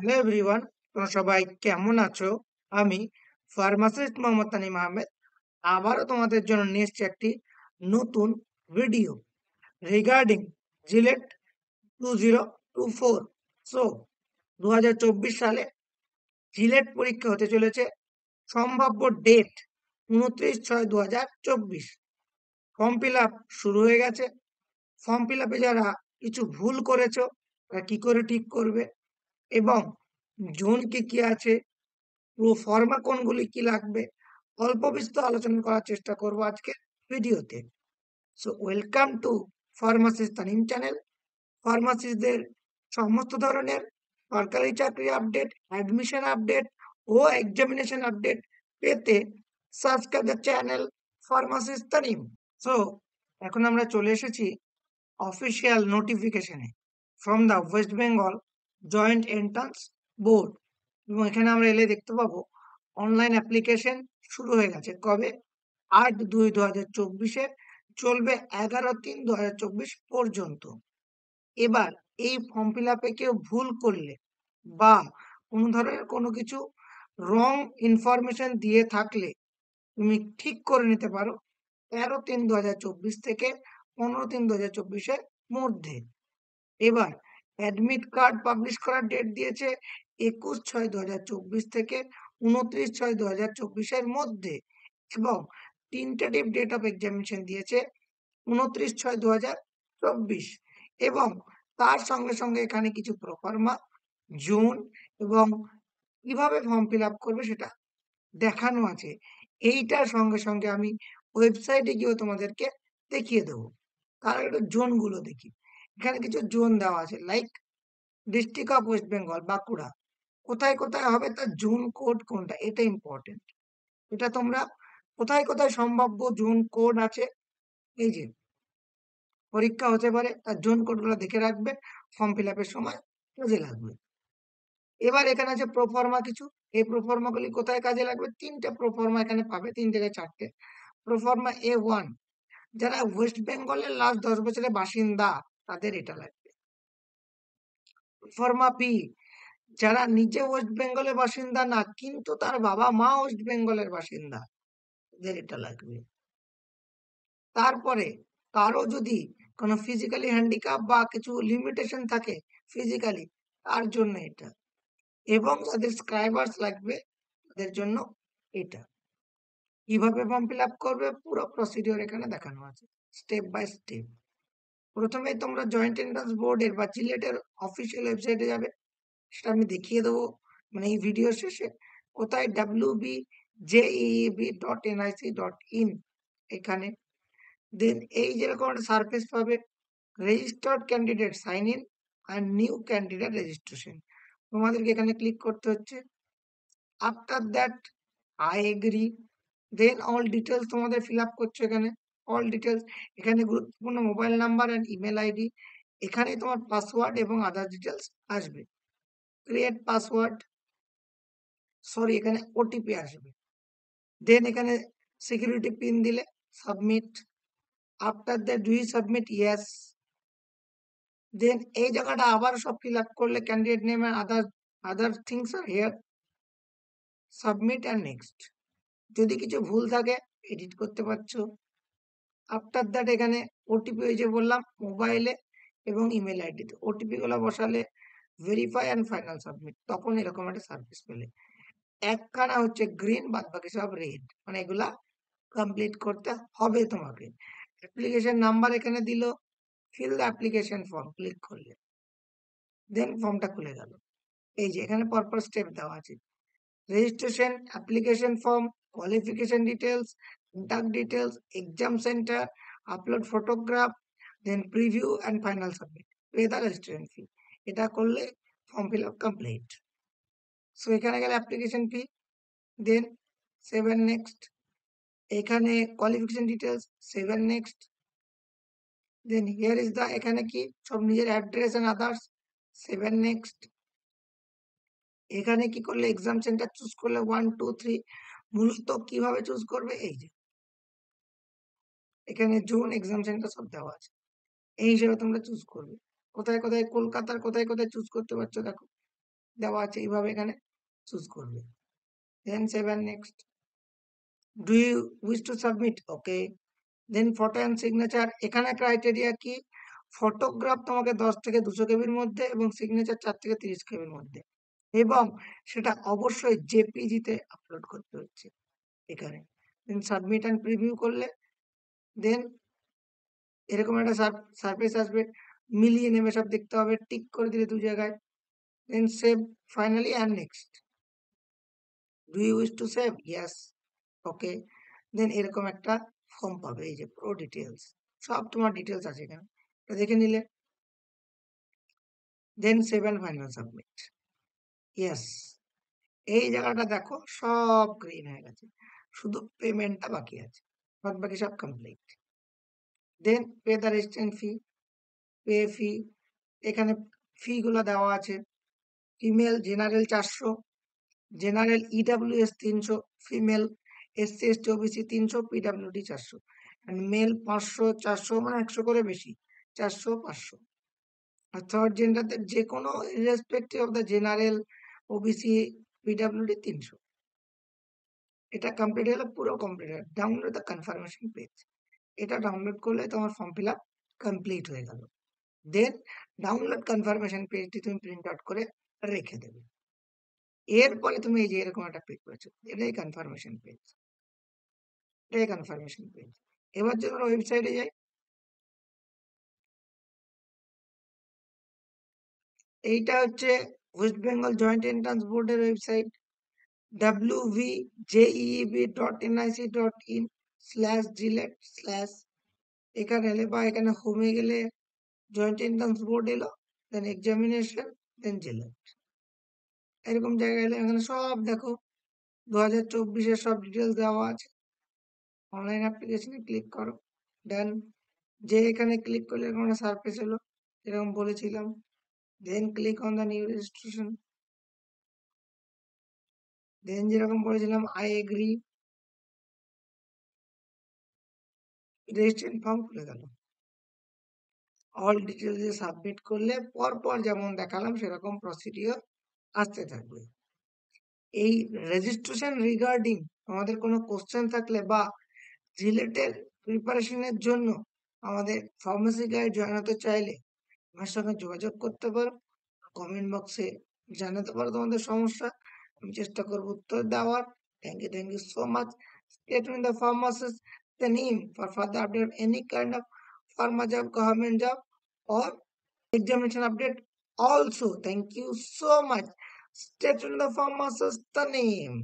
Hello everyone তোমরা সবাই কেমন আছো আমি ফার্মাসিস্ট মোহাম্মদ তানিম আহমেদ আবারও তোমাদের জন্য নিয়ে এসছি একটি নতুন video regarding JELET two zero two four so দু হাজার চব্বিশ সালে জিলেট পরীক্ষা হতে চলেছে সম্ভাব্য ডেট উনত্রিশ ছয় দু হাজার চব্বিশ ফর্ম ফিল আপ শুরু হয়ে গেছে ফর্ম ফিল আপে যারা কিছু ভুল করেছো তারা কী করে ঠিক করবে এবং জোন কি কি আছে প্রোফর্মা কোনগুলি কি লাগবে অল্প বিস্তর আলোচনা করার চেষ্টা করব আজকের ভিডিওতে so welcome to pharmacist Tanim channel ফার্মাসিস্টদের সমস্ত ধরনের সরকারি চাকরি আপডেট অ্যাডমিশন আপডেট ও এক্সামিনেশন আপডেট পেতে subscribe the channel pharmacist Tanim so এখন আমরা চলে এসেছি অফিসিয়াল নোটিফিকেশনে from the West Bengal joint entrance board এবং এখানে আমরা এলে দেখতে পাবো অনলাইন অ্যাপ্লিকেশন শুরু হয়ে গেছে কবে আট দুই দু হাজার চব্বিশে চলবে এগারো তিন দু হাজার চব্বিশ পর্যন্ত এবার এই ফর্ম ফিল আপে কেউ ভুল করলে বা কোনো ধরনের কোনো কিছু রং ইনফরমেশন দিয়ে থাকলে তুমি ঠিক করে নিতে পারো তেরো তিন দু হাজার চব্বিশ থেকে পনেরো তিন দু হাজার চব্বিশের মধ্যে এবার অ্যাডমিট কার্ড পাবলিশ করার ডেট দিয়েছে একুশ ছয় দু হাজার চব্বিশ থেকে উনত্রিশ ছয় দু হাজার চব্বিশের মধ্যে এবং টেন্টেটিভ ডেট অফ এক্সামিনেশন দিয়েছে উনত্রিশ ছয় দু হাজার চব্বিশ এবং তার সঙ্গে সঙ্গে এখানে কিছু প্রফর্মা জুন এবং কিভাবে ফর্ম ফিল আপ করবে সেটা দেখানো আছে এইটার সঙ্গে সঙ্গে আমি ওয়েবসাইটে গিয়েও তোমাদেরকে দেখিয়ে দেবো তার একটু জোনগুলো দেখি এখানে কিছু জোন দেওয়া আছে like district of West Bengal Bankura কোথায় কোথায় হবে তার জোন কোড কোনটা এটা ইম্পর্টেন্ট এটা তোমরা কোথায় কোথায় সম্ভাব্য জোন কোড আছে এই যে পরীক্ষা হতে পারে তার জোন কোডগুলো দেখে রাখবে ফর্ম ফিল আপের সময় কাজে লাগবে এবার এখানে আছে প্রোফর্মা কিছু এই গুলি কোথায় কাজে লাগবে তিনটে প্রোফর্মা এখানে পাবে তিন থেকে চারটে প্রোফর্মা এ ওয়ান যারা ওয়েস্ট বেঙ্গলের লাস্ট দশ বছরের বাসিন্দা তাদের এটা লাগবে ফর্মা পি যারা নিজে ওয়েস্ট বেঙ্গলের বাসিন্দা না কিন্তু তার বাবা মা ওয়েস্ট বেঙ্গলের বাসিন্দা তাদের এটা লাগবে তারপরে কারো যদি কোনো ফিজিক্যালি হ্যান্ডিক্যাপ বা কিছু লিমিটেশন থাকে ফিজিক্যালি তার জন্য এটা এবং যাদের স্ক্রাইবার্স লাগবে তাদের জন্য এটা কিভাবে ফর্ম ফিল আপ করবে পুরো প্রসিডিওর এখানে দেখানো আছে স্টেপ বাই স্টেপ প্রথমে তোমরা জয়েন্ট এন্ট্রান্স বোর্ডের বা চিলেটের অফিসিয়াল ওয়েবসাইটে যাবে সেটা আমি দেখিয়ে দেবো মানে এই ভিডিও শেষে কোথায় W B JEEB dot NIC dot in এখানে দেন এই যেরকম একটা সার্ফেস পাবে রেজিস্টার্ড ক্যান্ডিডেট সাইন ইন আর নিউ ক্যান্ডিডেট রেজিস্ট্রেশন তোমাদেরকে এখানে ক্লিক করতে হচ্ছে after that I agree then all details তোমাদের ফিল আপ করছো এখানে অল ডিটেলস এখানে গুরুত্বপূর্ণ mobile number and email ID এখানে তোমার পাসওয়ার্ড এবং আদার ডিটেলস আসবে ক্রিয়েট পাসওয়ার্ড সরি এখানে ওটিপি আসবে দেন এখানে সিকিউরিটি পিন দিলে submit after the do submit yes then এই জায়গাটা আবার সব ফিল আপ করলে candidate name and other other things আর হেয়ার সাবমিট অ্যান্ড নেক্সট যদি কিছু ভুল থাকে এডিট করতে পারছো আফটার দ্যাট এখানে ওটিপি ওই যে বললাম মোবাইলে এবং ইমেল আইডিতে গুলো বসালে ভেরিফাই অ্যান্ড ফাইনাল সাবমিট তখন এরকম একটা সার্ভিস পেলে একখানা হচ্ছে গ্রিন বাদ বাকি সব রেড মানে এগুলা কমপ্লিট করতে হবে তোমাকে অ্যাপ্লিকেশন নাম্বার এখানে দিল fill the application form click করলে দেন ফর্মটা খুলে গেল এই যে এখানে পরপর স্টেপ দেওয়া আছে registration application form qualification details contact details, exam center, upload photograph, then preview and final submit. Pay the registration fee. এটা করলে form fill up complete so এখানে গেলে application fee then save and next এখানে qualification details save and next then here is the এখানে কি সব নিজের address and others save and next এখানে কি করলে এক্সাম সেন্টার চুজ করলে ওয়ান টু থ্রি মূলত কীভাবে চুজ করবে এই যে এখানে জোন এক্সামশনটা সব দেওয়া আছে এই হিসেবে তোমরা চুজ করবে কোথায় কোথায় কলকাতার কোথায় কোথায় চুজ করতে পারছো দেখো দেওয়া আছে এইভাবে এখানে চুজ করবে then save and next do you wish to submit okay then photo and signature এখানে ক্রাইটেরিয়া কি ফটোগ্রাফ তোমাকে দশ থেকে দুশো কেবির মধ্যে এবং সিগনেচার চার থেকে তিরিশ কেবির মধ্যে এবং সেটা অবশ্যই জেপিজিতে আপলোড করতে হচ্ছে এখানে দেন সাবমিট অ্যান্ড প্রিভিউ করলে দেন এরকম একটা সারফেস আসবে মিলিয়ে নেমে সব দেখতে হবে টিক করে দিলে দু জায়গায় then save finally and next do you wish to save yes okay then এরকম একটা ফর্ম পাবে এই যে প্রো ডিটেলস সব তোমার ডিটেলস আছে এখানে এটা দেখে নিলে then save and final submit yes এই জায়গাটা দেখো সব গ্রিন হয়ে গেছে শুধু পেমেন্টটা বাকি আছে বাদ বাকি সব complete then pay the registration fee pay fee এখানে ফিগুলো দেওয়া আছে ফিমেল জেনারেল চারশো জেনারেল এস e তিনশো ফিমেল এসসি এসটি ওবিসি তিনশো পিডাব্লিউডি চারশো অ্যান্ড মেল পাঁচশো চারশো মানে একশো করে বেশি চারশো পাঁচশো আর থার্ড জেন্ডারদের যে কোনো irrespective of the general OBC PWD তিনশো এটা কমপ্লিট হলে পুরো কমপ্লিট হয়ে ডাউনলোড দ্য কনফার্মেশন পেজ এটা ডাউনলোড করলে তোমার ফর্ম ফিল আপ কমপ্লিট হয়ে গেল দেন ডাউনলোড কনফার্মেশন পেজটি তুমি প্রিন্ট আউট করে রেখে দেবে এরপরে তুমি এই যে এরকম একটা পেজ পাচ্ছ এটাই কনফার্মেশন পেজ এটাই কনফার্মেশন পেজ এবার যদি আমরা ওয়েবসাইটে যাই এইটা হচ্ছে ওয়েস্ট বেঙ্গল জয়েন্ট এন্ট্রান্স বোর্ডের website www.jeeb.nic.in slash JELET slash এখানে এলে বা এখানে হোমে গেলে জয়েন্ট এন্ট্রান্স বোর্ড এলো দেন এক্সামিনেশন দেন জেলেট এরকম জায়গায় এলে এখানে সব দেখো দু হাজার চব্বিশের সব ডিটেলস দেওয়া আছে অনলাইন অ্যাপ্লিকেশনে ক্লিক করো দেন যে এখানে ক্লিক করলে এরকম সার্ভিস সার্ফেস এলো এরকম বলেছিলাম then click on the new registration then যেরকম বলেছিলাম আই এগ্রি রেজিস্ট্রেশন ফর্ম খুলে গেল অল ডিটেলস দিয়ে সাবমিট করলে পরপর যেমন দেখালাম সেরকম প্রসিডিওর আসতে থাকবে এই রেজিস্ট্রেশন রিগার্ডিং আমাদের কোনো কোশ্চেন থাকলে বা রিলেটেড প্রিপারেশনের জন্য আমাদের ফার্মেসি গাইড জয়েন হতে চাইলে আমার সঙ্গে যোগাযোগ করতে পারো কমেন্ট বক্সে জানাতে পারো তোমাদের সমস্যা আমি চেষ্টা করব উত্তর দেওয়ার Thank you, thank you so much. Stay tuned the pharmacist the name for further update any kind of pharma job government job or examination update also thank you so much stay tuned the pharmacist the name